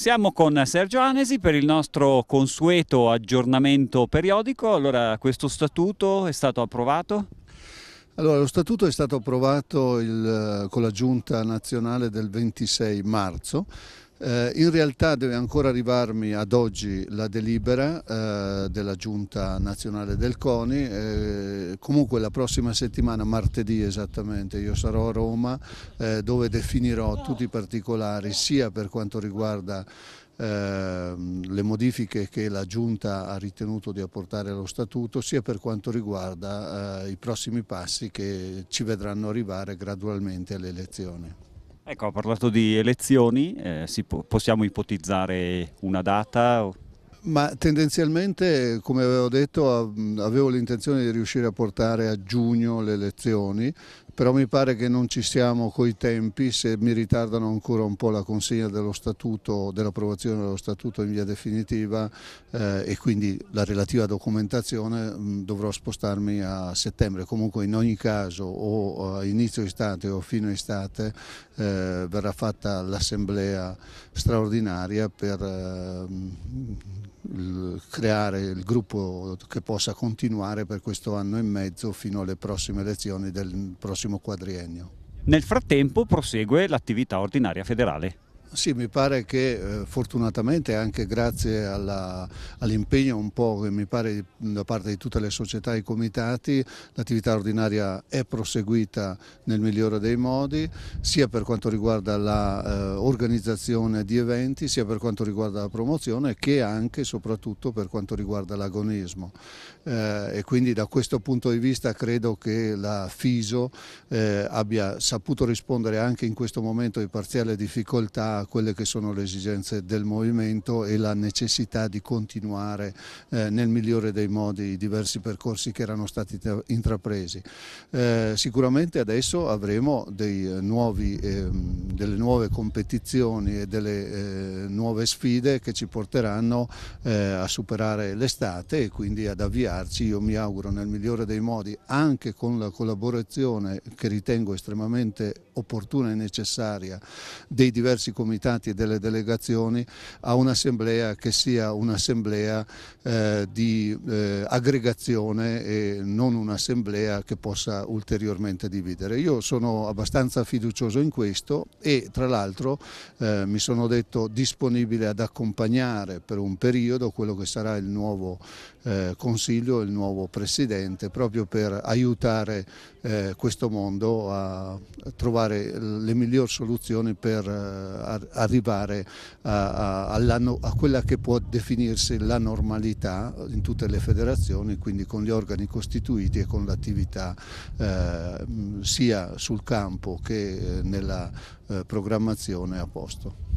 Siamo con Sergio Anesi per il nostro consueto aggiornamento periodico. Allora, questo statuto è stato approvato? Allora, lo statuto è stato approvato il, eh, con la giunta nazionale del 26 marzo eh, in realtà deve ancora arrivarmi ad oggi la delibera eh, della Giunta Nazionale del CONI, eh, comunque la prossima settimana, martedì esattamente, io sarò a Roma eh, dove definirò tutti i particolari sia per quanto riguarda ehm, le modifiche che la Giunta ha ritenuto di apportare allo Statuto sia per quanto riguarda eh, i prossimi passi che ci vedranno arrivare gradualmente alle elezioni. Ecco, ha parlato di elezioni, eh, possiamo ipotizzare una data? Ma tendenzialmente, come avevo detto, avevo l'intenzione di riuscire a portare a giugno le elezioni, però mi pare che non ci siamo coi tempi, se mi ritardano ancora un po' la consegna dell'approvazione dello statuto in via definitiva eh, e quindi la relativa documentazione mh, mm, dovrò spostarmi a settembre, comunque in ogni caso o eh, a inizio estate o fino estate eh, verrà fatta l'assemblea straordinaria per... Eh, creare il gruppo che possa continuare per questo anno e mezzo fino alle prossime elezioni del prossimo quadriennio. Nel frattempo prosegue l'attività ordinaria federale. Sì, mi pare che eh, fortunatamente anche grazie all'impegno all un po' che mi pare da parte di tutte le società e i comitati, l'attività ordinaria è proseguita nel migliore dei modi, sia per quanto riguarda l'organizzazione eh, di eventi, sia per quanto riguarda la promozione che anche e soprattutto per quanto riguarda l'agonismo. Eh, e quindi da questo punto di vista credo che la FISO eh, abbia saputo rispondere anche in questo momento di parziale difficoltà quelle che sono le esigenze del movimento e la necessità di continuare eh, nel migliore dei modi i diversi percorsi che erano stati intrapresi. Eh, sicuramente adesso avremo eh, nuovi, eh, delle nuove competizioni e delle eh, nuove sfide che ci porteranno eh, a superare l'estate e quindi ad avviarci, io mi auguro, nel migliore dei modi anche con la collaborazione che ritengo estremamente opportuna e necessaria dei diversi comitati e delle delegazioni a un'assemblea che sia un'assemblea eh, di eh, aggregazione e non un'assemblea che possa ulteriormente dividere. Io sono abbastanza fiducioso in questo e tra l'altro eh, mi sono detto disponibile ad accompagnare per un periodo quello che sarà il nuovo eh, Consiglio, il nuovo Presidente, proprio per aiutare eh, questo mondo a trovare trovare eh, le migliori soluzioni per eh, arrivare a, a, a quella che può definirsi la normalità in tutte le federazioni, quindi con gli organi costituiti e con l'attività eh, sia sul campo che eh, nella eh, programmazione a posto.